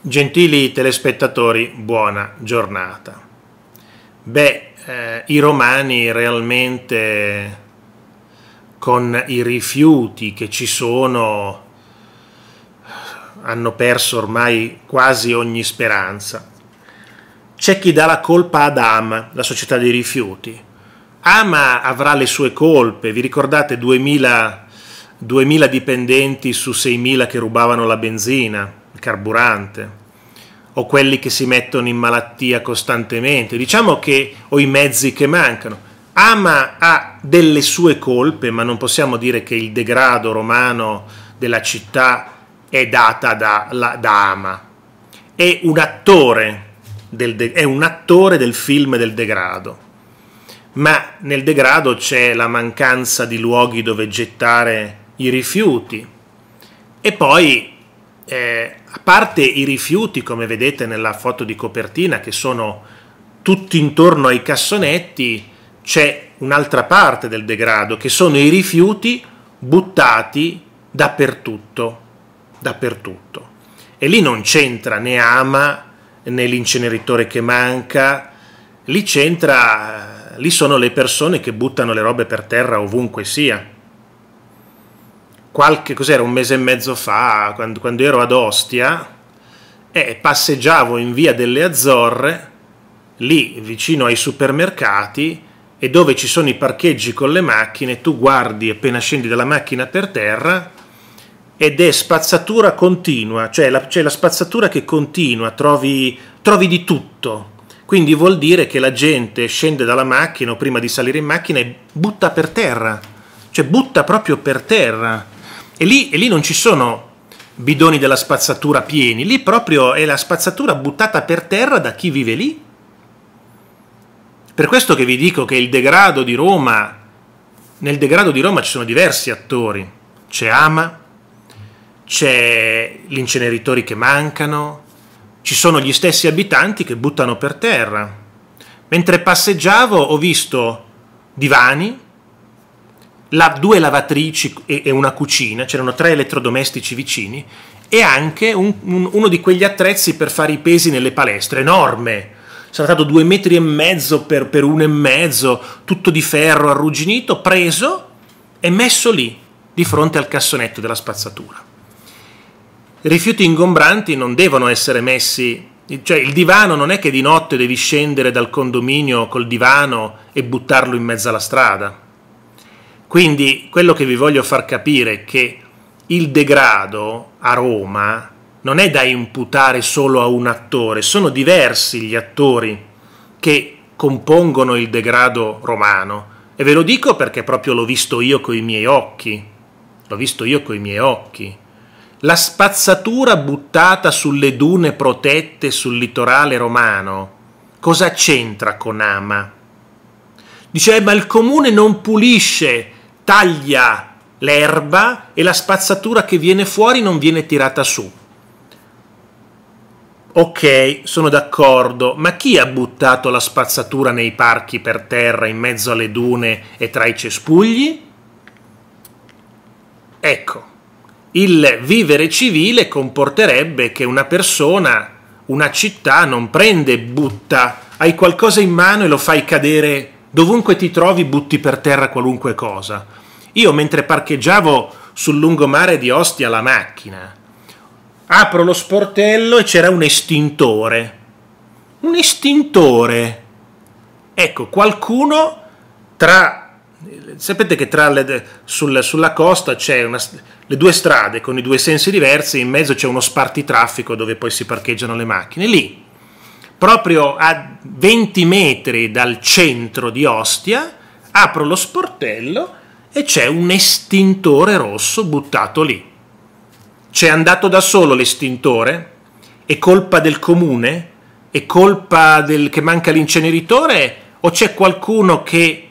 Gentili telespettatori, buona giornata. Beh, eh, i romani realmente con i rifiuti che ci sono hanno perso ormai quasi ogni speranza. C'è chi dà la colpa ad AMA, la società dei rifiuti. AMA avrà le sue colpe, vi ricordate 2000, 2000 dipendenti su 6.000 che rubavano la benzina? il carburante, o quelli che si mettono in malattia costantemente, diciamo che ho i mezzi che mancano. Ama ha delle sue colpe, ma non possiamo dire che il degrado romano della città è data da, la, da Ama. È un, attore del de, è un attore del film del degrado, ma nel degrado c'è la mancanza di luoghi dove gettare i rifiuti e poi eh, a parte i rifiuti, come vedete nella foto di copertina, che sono tutti intorno ai cassonetti, c'è un'altra parte del degrado, che sono i rifiuti buttati dappertutto, dappertutto. E lì non c'entra né ama né l'inceneritore che manca, lì c'entra, lì sono le persone che buttano le robe per terra ovunque sia qualche, cos'era, un mese e mezzo fa, quando, quando ero ad Ostia, e eh, passeggiavo in via delle Azzorre, lì vicino ai supermercati, e dove ci sono i parcheggi con le macchine, tu guardi appena scendi dalla macchina per terra ed è spazzatura continua, cioè la, cioè la spazzatura che continua, trovi, trovi di tutto. Quindi vuol dire che la gente scende dalla macchina o prima di salire in macchina e butta per terra, cioè butta proprio per terra e lì, e lì non ci sono bidoni della spazzatura pieni, lì proprio è la spazzatura buttata per terra da chi vive lì. Per questo che vi dico che il degrado di Roma, nel degrado di Roma ci sono diversi attori, c'è Ama, c'è gli inceneritori che mancano, ci sono gli stessi abitanti che buttano per terra. Mentre passeggiavo ho visto divani, la, due lavatrici e, e una cucina, c'erano tre elettrodomestici vicini, e anche un, un, uno di quegli attrezzi per fare i pesi nelle palestre, enorme. Sarà stato due metri e mezzo per, per uno e mezzo, tutto di ferro arrugginito, preso e messo lì, di fronte al cassonetto della spazzatura. rifiuti ingombranti non devono essere messi, cioè il divano non è che di notte devi scendere dal condominio col divano e buttarlo in mezzo alla strada. Quindi quello che vi voglio far capire è che il degrado a Roma non è da imputare solo a un attore, sono diversi gli attori che compongono il degrado romano. E ve lo dico perché proprio l'ho visto io coi miei occhi. L'ho visto io coi miei occhi. La spazzatura buttata sulle dune protette sul litorale romano, cosa c'entra con Ama? Dice, eh, ma il comune non pulisce taglia l'erba e la spazzatura che viene fuori non viene tirata su. Ok, sono d'accordo, ma chi ha buttato la spazzatura nei parchi per terra, in mezzo alle dune e tra i cespugli? Ecco, il vivere civile comporterebbe che una persona, una città non prende e butta, hai qualcosa in mano e lo fai cadere Dovunque ti trovi butti per terra qualunque cosa. Io mentre parcheggiavo sul lungomare di Ostia la macchina, apro lo sportello e c'era un estintore. Un estintore. Ecco, qualcuno tra... Sapete che tra le, sul, sulla costa c'è una, le due strade con i due sensi diversi, in mezzo c'è uno spartitraffico dove poi si parcheggiano le macchine. Lì proprio a 20 metri dal centro di Ostia, apro lo sportello e c'è un estintore rosso buttato lì. C'è andato da solo l'estintore? È colpa del comune? È colpa del che manca l'inceneritore? O c'è qualcuno che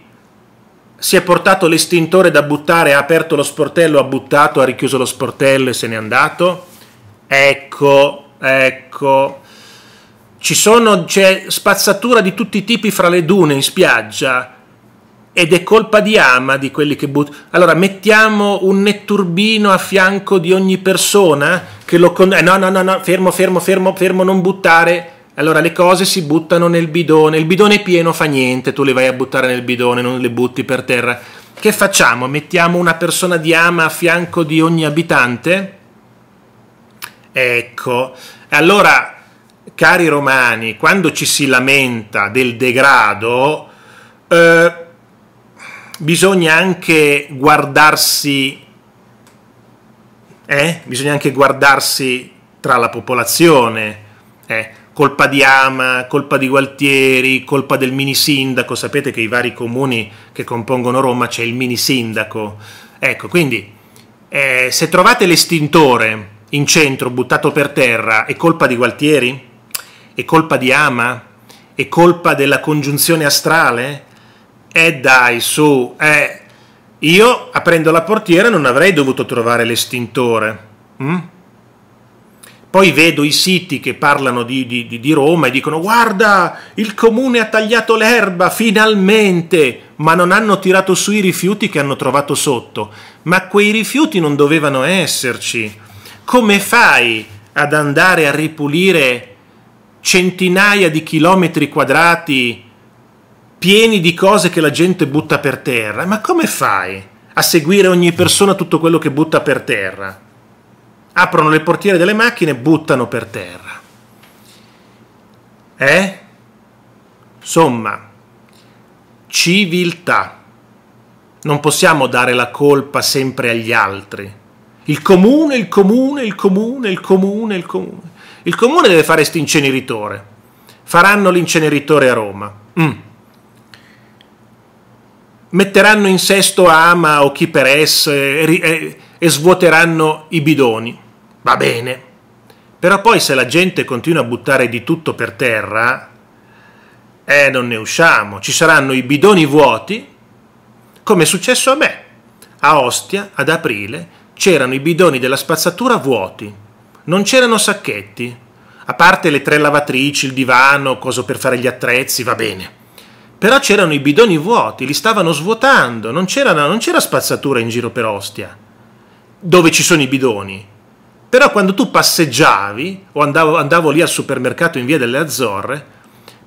si è portato l'estintore da buttare, ha aperto lo sportello, ha buttato, ha richiuso lo sportello e se n'è andato? Ecco, ecco ci sono, c'è spazzatura di tutti i tipi fra le dune in spiaggia ed è colpa di Ama di quelli che buttano. Allora mettiamo un netturbino a fianco di ogni persona che lo con- eh, no, no, no, no, fermo, fermo, fermo, fermo, non buttare. Allora le cose si buttano nel bidone, il bidone è pieno, fa niente, tu le vai a buttare nel bidone, non le butti per terra. Che facciamo? Mettiamo una persona di ama a fianco di ogni abitante? Ecco, allora cari romani, quando ci si lamenta del degrado, eh, bisogna anche guardarsi, eh? bisogna anche guardarsi tra la popolazione, eh? colpa di Ama, colpa di Gualtieri, colpa del mini sindaco, sapete che i vari comuni che compongono Roma c'è il mini sindaco, ecco quindi eh, se trovate l'estintore in centro buttato per terra è colpa di Gualtieri? È colpa di Ama? È colpa della congiunzione astrale? Eh dai, su, eh. Io, aprendo la portiera, non avrei dovuto trovare l'estintore. Mm? Poi vedo i siti che parlano di, di, di, Roma e dicono guarda, il comune ha tagliato l'erba, finalmente, ma non hanno tirato su i rifiuti che hanno trovato sotto. Ma quei rifiuti non dovevano esserci. Come fai ad andare a ripulire centinaia di chilometri quadrati pieni di cose che la gente butta per terra, ma come fai a seguire ogni persona tutto quello che butta per terra? Aprono le portiere delle macchine e buttano per terra. Eh? Insomma, civiltà. Non possiamo dare la colpa sempre agli altri. Il comune, il comune, il comune, il comune, il comune. Il comune deve fare questo inceneritore. Faranno l'inceneritore a Roma. Mm. Metteranno in sesto Ama o chi per esse e, e, e svuoteranno i bidoni. Va bene. Però poi se la gente continua a buttare di tutto per terra, eh, non ne usciamo. Ci saranno i bidoni vuoti, come è successo a me. A Ostia, ad aprile, c'erano i bidoni della spazzatura vuoti. Non c'erano sacchetti, a parte le tre lavatrici, il divano, coso per fare gli attrezzi, va bene. Però c'erano i bidoni vuoti, li stavano svuotando, non, non c'era spazzatura in giro per Ostia, dove ci sono i bidoni. Però quando tu passeggiavi, o andavo, andavo lì al supermercato in via delle Azzorre,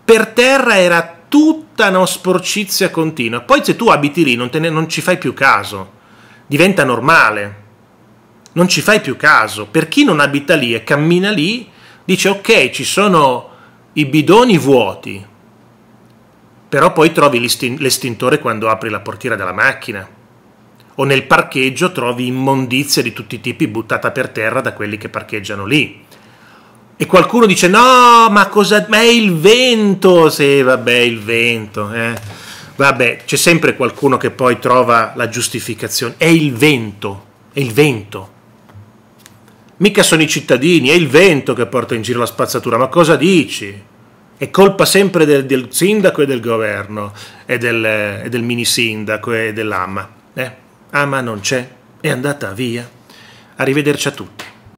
per terra era tutta una sporcizia continua. Poi se tu abiti lì non, ne, non ci fai più caso, diventa normale non ci fai più caso. Per chi non abita lì e cammina lì, dice ok, ci sono i bidoni vuoti, però poi trovi l'estintore quando apri la portiera della macchina. O nel parcheggio trovi immondizia di tutti i tipi buttata per terra da quelli che parcheggiano lì. E qualcuno dice: No, ma cosa. Ma è il vento! Sì, vabbè, il vento. Eh. Vabbè, c'è sempre qualcuno che poi trova la giustificazione. È il vento, è il vento. Mica sono i cittadini, è il vento che porta in giro la spazzatura, ma cosa dici? È colpa sempre del, del sindaco e del governo, e del, e del mini sindaco e dell'AMA. Eh? AMA non c'è, è andata via. Arrivederci a tutti.